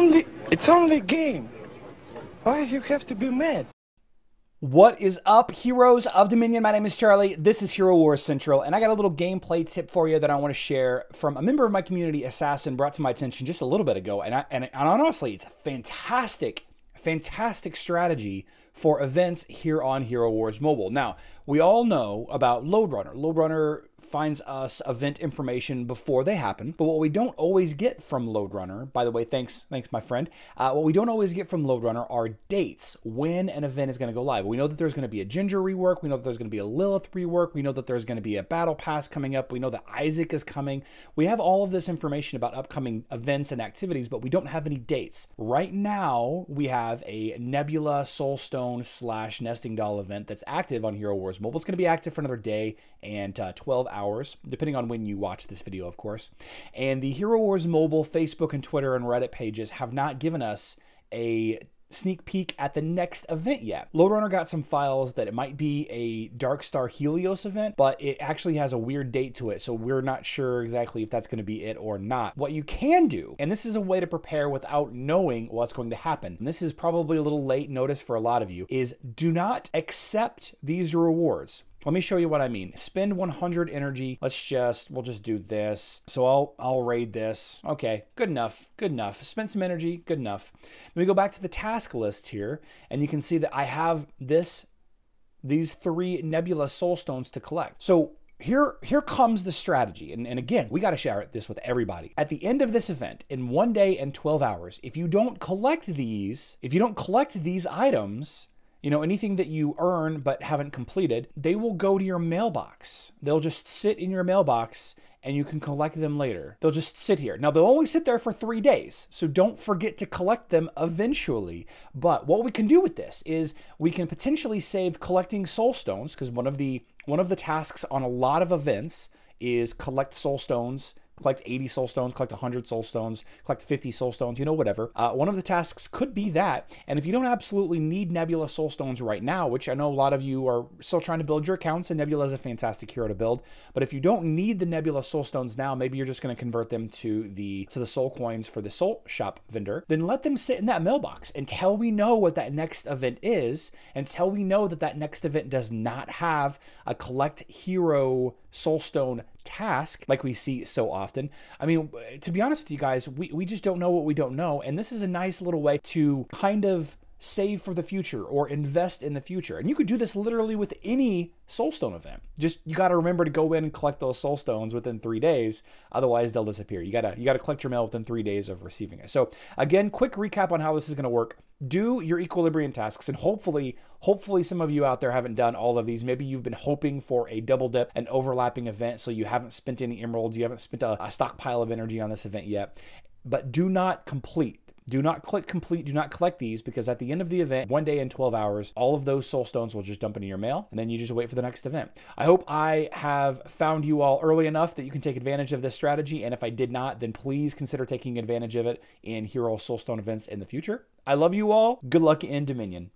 only it's only a game. Why you have to be mad? What is up, heroes of Dominion? My name is Charlie. This is Hero Wars Central, and I got a little gameplay tip for you that I want to share from a member of my community, Assassin, brought to my attention just a little bit ago. And I, and, and honestly, it's a fantastic, fantastic strategy for events here on Hero Wars Mobile. Now, we all know about Load Runner. Load Runner finds us event information before they happen. But what we don't always get from Load Runner, by the way, thanks, thanks my friend. Uh, what we don't always get from Load Runner are dates when an event is going to go live. We know that there's going to be a Ginger rework. We know that there's going to be a Lilith rework. We know that there's going to be a Battle Pass coming up. We know that Isaac is coming. We have all of this information about upcoming events and activities, but we don't have any dates. Right now, we have a Nebula Soulstone slash Nesting Doll event that's active on Hero Wars Mobile. It's going to be active for another day and uh, 12 hours, depending on when you watch this video, of course. And the Hero Wars mobile Facebook and Twitter and Reddit pages have not given us a sneak peek at the next event yet. Loadrunner got some files that it might be a Dark Star Helios event, but it actually has a weird date to it, so we're not sure exactly if that's going to be it or not. What you can do, and this is a way to prepare without knowing what's going to happen, and this is probably a little late notice for a lot of you, is do not accept these rewards. Let me show you what I mean. Spend 100 energy. Let's just, we'll just do this. So I'll, I'll raid this. Okay, good enough, good enough. Spend some energy, good enough. Let me go back to the task list here and you can see that I have this, these three Nebula Soul Stones to collect. So here, here comes the strategy. And, and again, we got to share this with everybody. At the end of this event, in one day and 12 hours, if you don't collect these, if you don't collect these items, you know, anything that you earn but haven't completed, they will go to your mailbox. They'll just sit in your mailbox and you can collect them later. They'll just sit here. Now, they'll only sit there for three days, so don't forget to collect them eventually. But what we can do with this is we can potentially save collecting soul stones because one of the one of the tasks on a lot of events is collect soul stones collect 80 soul stones, collect 100 soul stones, collect 50 soul stones, you know, whatever. Uh, one of the tasks could be that. And if you don't absolutely need Nebula soul stones right now, which I know a lot of you are still trying to build your accounts, and Nebula is a fantastic hero to build, but if you don't need the Nebula soul stones now, maybe you're just going to convert them to the to the soul coins for the soul shop vendor, then let them sit in that mailbox until we know what that next event is, until we know that that next event does not have a collect hero soul stone task like we see so often. I mean, to be honest with you guys, we, we just don't know what we don't know. And this is a nice little way to kind of save for the future or invest in the future. And you could do this literally with any soulstone event. Just you got to remember to go in and collect those soulstones within 3 days, otherwise they'll disappear. You got to you got to collect your mail within 3 days of receiving it. So, again, quick recap on how this is going to work. Do your equilibrium tasks and hopefully hopefully some of you out there haven't done all of these. Maybe you've been hoping for a double dip an overlapping event so you haven't spent any emeralds, you haven't spent a, a stockpile of energy on this event yet but do not complete do not click complete. Do not collect these because at the end of the event, one day in 12 hours, all of those soul stones will just dump into your mail and then you just wait for the next event. I hope I have found you all early enough that you can take advantage of this strategy. And if I did not, then please consider taking advantage of it in Hero Soulstone events in the future. I love you all. Good luck in Dominion.